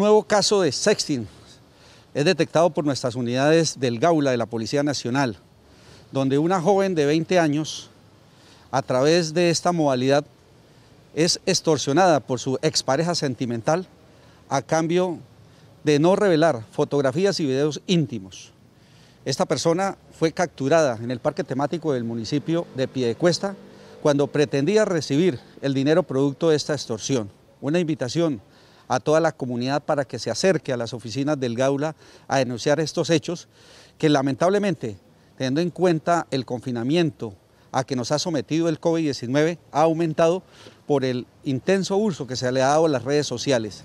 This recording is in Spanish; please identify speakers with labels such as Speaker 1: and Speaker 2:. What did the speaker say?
Speaker 1: nuevo caso de sexting es detectado por nuestras unidades del Gaula de la Policía Nacional, donde una joven de 20 años, a través de esta modalidad, es extorsionada por su expareja sentimental a cambio de no revelar fotografías y videos íntimos. Esta persona fue capturada en el parque temático del municipio de Piedecuesta cuando pretendía recibir el dinero producto de esta extorsión. Una invitación a toda la comunidad para que se acerque a las oficinas del Gaula a denunciar estos hechos que lamentablemente, teniendo en cuenta el confinamiento a que nos ha sometido el COVID-19, ha aumentado por el intenso uso que se le ha dado a las redes sociales.